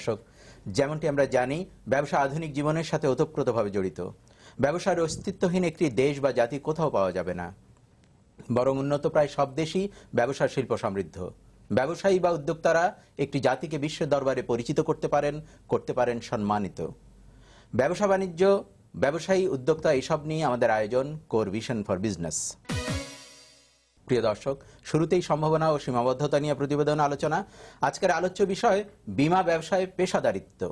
দর্শক যেমনটি আমরা জানি ব্যবসা আধুনিক জীবনের সাথে ওতপ্রোতভাবে জড়িত ব্যবসার অস্তিত্বহীন একটি দেশ বা জাতি কোথাও পাওয়া যাবে না বরং উন্নত প্রায় সব দেশই ব্যবসার শিল্প সমৃদ্ধ ব্যবসায়ী বা উদ্যোক্তারা একটি জাতিকে বিশ্ব দরবারে পরিচিত করতে পারেন করতে পারেন সম্মানিত ব্যবসা বাণিজ্য ব্যবসায়ী উদ্যোক্তা এসব নিয়ে আমাদের আয়োজন কোর ভিশন ফর বিজনেস প্রিয় দর্শক শুরুতেই সম্ভাবনা ও সীমাবদ্ধতা নিয়ে প্রতিবেদন আলোচনা আজকের আলোচ্য বিষয় বিমা ব্যবসায় পেশাদারিত্ব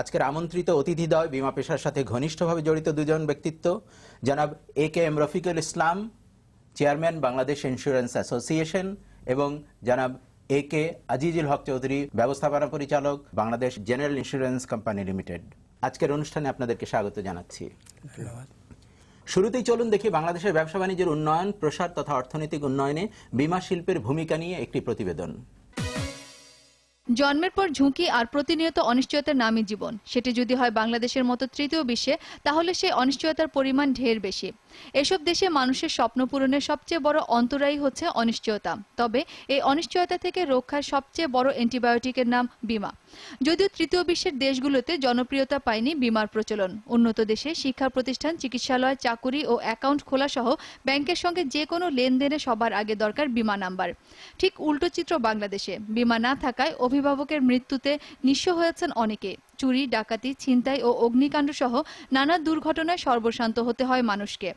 আজকের আমন্ত্রিত অতিথি দয় বিমা পেশার সাথে ঘনিষ্ঠভাবে জড়িত দুজন ব্যক্তিত্ব জনাব A K M Rafiqul Islam chairman Bangladesh insurance association এবং জনাব এ কে আজিজুল হক চৌধুরী ব্যবস্থাপনা পরিচালক Bangladesh general insurance company limited আজকের অনুষ্ঠানে আপনাদেরকে স্বাগত জানাচ্ছি ধন্যবাদ শুরুতেই চলুন দেখি বাংলাদেশের ব্যবসা বাণিজ্যের উন্নয়ন প্রসার তথা অর্থনৈতিক উন্নয়নে বিমা শিল্পের ভূমিকা নিয়ে একটি প্রতিবেদন জন্মের পর ঝুঁকি আর প্রতিনিয়ত অনিশ্চয়তার নামই জীবন সেটি যদি হয় বাংলাদেশের মতো তৃতীয় বিশ্বে তাহলে সেই অনিশ্চয়তার পরিমাণ ঢের বেশি এসব দেশে মানুষের স্বপ্ন পূরণের সবচেয়ে বড় অন্তরায় হচ্ছে অনিশ্চয়তা তবে এই অনিশ্চয়তা থেকে রক্ষার সবচেয়ে বড় অ্যান্টিবায়োটিকের নাম বিমা যদিও তৃতীয় বিশ্বের দেশগুলোতে জনপ্রিয়তা পায়নি বিমার প্রচলন উন্নত দেশে শিক্ষা প্রতিষ্ঠান চিকিৎসালয় চাকুরি ও অ্যাকাউন্ট খোলা সহ ব্যাংকের সঙ্গে যে কোনো লেনদেনে সবার আগে দরকার বিমা নাম্বার ঠিক উল্টো চিত্র বাংলাদেশে বিমা না থাকায় অভিভাবক অভিভাবকের মৃত্যুতে নিঃস্ব হয়েছেন অনেকে চুরি ডাকাতি ছিনতাই ও অগ্নিকাণ্ড সহ নানা দুর্ঘটনায় সর্বশান্ত হতে হয় মানুষকে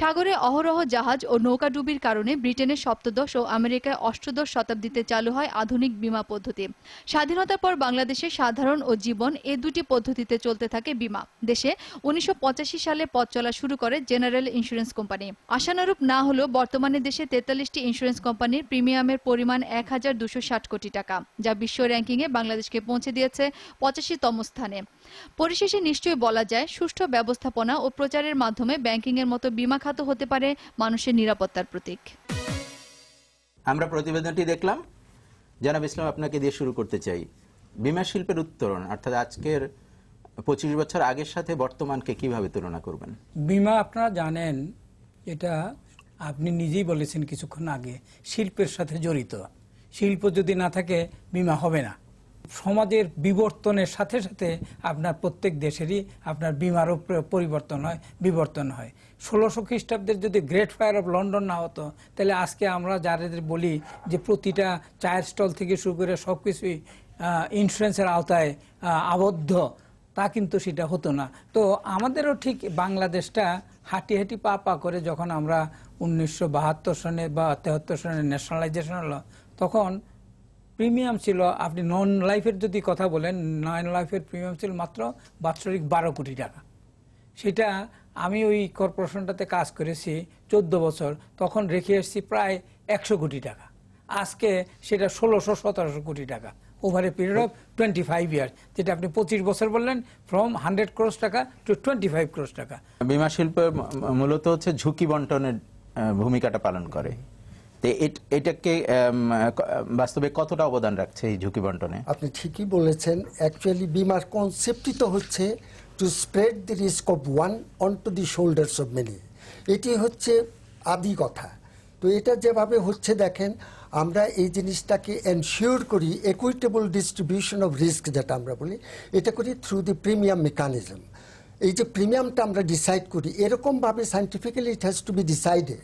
সাগরে অহরহ জাহাজ ও নৌকাডুবির কারণে ব্রিটেনের সপ্তদশ ও আমেরিকায় অষ্টদশ শতাব্দীতে চালু হয় আধুনিক বিমা পদ্ধতি স্বাধীনতার পর বাংলাদেশে সাধারণ ও জীবন এ দুটি পদ্ধতিতে চলতে থাকে বিমা দেশে উনিশশো সালে পথ চলা শুরু করে জেনারেল ইন্স্যুরেন্স কোম্পানি আশানুরূপ না হলেও বর্তমানে দেশে তেতাল্লিশটি ইন্স্যুরেন্স কোম্পানির প্রিমিয়ামের পরিমাণ এক কোটি টাকা যা বিশ্ব র্যাঙ্কিংয়ে বাংলাদেশকে পৌঁছে দিয়েছে পঁচাশিতম স্থানে পরিশেষে নিশ্চয়ই বলা যায় সুষ্ঠু ব্যবস্থাপনা ও প্রচারের মাধ্যমে ব্যাংকিংয়ের মতো বিমা খাত হতে পারে মানুষের নিরাপত্তার প্রতীক আমরা প্রতিবেদনটি দেখলাম জানাব ইসলাম আপনাকে দিয়ে শুরু করতে চাই বিমা শিল্পের উত্তরণ অর্থাৎ আজকের পঁচিশ বছর আগের সাথে বর্তমানকে কিভাবে তুলনা করবেন বিমা আপনারা জানেন এটা আপনি নিজেই বলেছেন কিছুক্ষণ আগে শিল্পের সাথে জড়িত শিল্প যদি না থাকে বিমা হবে না সমাজের বিবর্তনের সাথে সাথে আপনার প্রত্যেক দেশেরই আপনার বিমারও পরিবর্তন হয় বিবর্তন হয় ষোলোশো খ্রিস্টাব্দের যদি গ্রেট ফায়ার অফ লন্ডন না হতো তাহলে আজকে আমরা যাদের বলি যে প্রতিটা চায়ের স্টল থেকে শুরু করে সব কিছুই ইন্স্যুরেন্সের আওতায় আবদ্ধ তা কিন্তু সেটা হতো না তো আমাদেরও ঠিক বাংলাদেশটা হাঁটি হাঁটি পা পা করে যখন আমরা উনিশশো বাহাত্তর সনে বা তেহাত্তর সনে ন্যাশনালাইজেশন হলো তখন প্রিমিয়াম ছিল আপনি নন লাইফের যদি কথা বলেন নন লাইফের প্রিমিয়াম ছিল মাত্র বাৎসরিক বারো কোটি টাকা সেটা আমি ওই কর্পোরেশনটাতে কাজ করেছি চোদ্দ বছর তখন রেখে এসেছি প্রায় একশো কোটি টাকা আজকে সেটা ষোলোশো সতেরোশো কোটি টাকা over a period of twenty five years যেটা আপনি পঁচিশ বছর বললেন ফ্রম হান্ড্রেড ক্রোশ টাকা টু টোয়েন্টি ফাইভ ক্রোশ টাকা বিমা শিল্প মূলত হচ্ছে ঝুঁকি বন্টনের ভূমিকাটা পালন করে এটাকে বাস্তবে কতটা অবদান রাখছে এই ঝুঁকি বন্টনে আপনি ঠিকই বলেছেন অ্যাকচুয়ালি বিমার কনসেপ্টই তো হচ্ছে to spread the risk of one on to the shoulders of many এটি হচ্ছে আদি কথা তো এটা যেভাবে হচ্ছে দেখেন আমরা এই জিনিসটাকে এনশিওর করি একুইটেবল ডিস্ট্রিবিউশন অফ রিস্ক যেটা আমরা বলি এটা করি থ্রু দি প্রিমিয়াম মেকানিজম এই যে প্রিমিয়ামটা আমরা ডিসাইড করি এরকমভাবে scientifically it has to be decided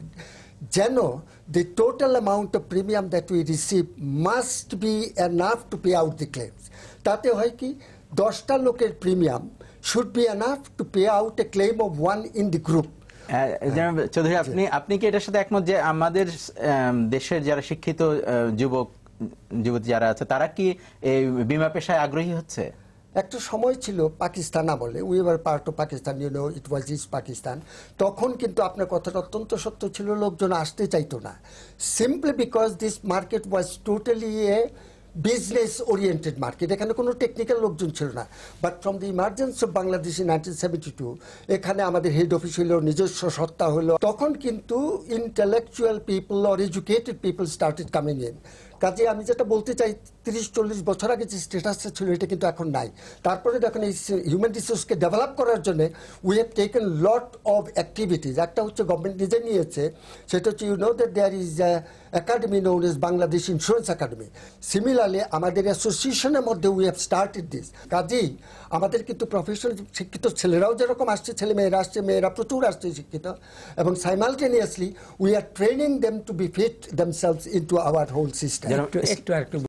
যেন the total amount of premium that we receive must be enough to pay out the claims তাতে হয় কি দশটা লোকের premium should be enough to pay out a claim of one in the group Chowdhury আপনি আপনি কি এটার সাথে একমত যে আমাদের দেশের যারা শিক্ষিত যুবক যুবতী যারা আছে তারা কি এই বিমা পেশায় আগ্রহী হচ্ছে একটা সময় ছিল পাকিস্তান আমলে we were part of Pakistan you know it was is Pakistan তখন কিন্তু আপনার কথাটা অত্যন্ত সত্য ছিল লোকজন আসতে চাইতো না simply because this market was totally a business oriented market এখানে কোনো টেকনিক্যাল লোকজন ছিল না but from the emergency of Bangladesh in nineteen seventy two এখানে আমাদের হেড অফিস হলো নিজস্ব সত্তা হলো তখন কিন্তু intellectual people or educated people started coming in কাজে আমি যেটা বলতে চাই তিরিশ চল্লিশ বছর আগে যে স্টেটাসটা ছিল এটা কিন্তু এখন নাই তারপরে দেখুন এই হিউম্যান রিসোর্সকে ডেভেলপ করার জন্য we have taken lot of activities একটা হচ্ছে গভর্নমেন্ট নিজে নিয়েছে সেটা হচ্ছে you know that there is academy known is Bangladesh insurance academy similarly আমাদের অ্যাসোসিয়েশনের মধ্যে উই হ্যাভ স্টার্টেড দিস কাজেই আমাদের কিন্তু প্রফেশনাল শিক্ষিত ছেলেরাও যেরকম আসছে ছেলে মেয়েরা আসছে মেয়েরা প্রচুর আসছে শিক্ষিত এবং simultaneously we are training them to be fit themselves into our whole system একটু একটু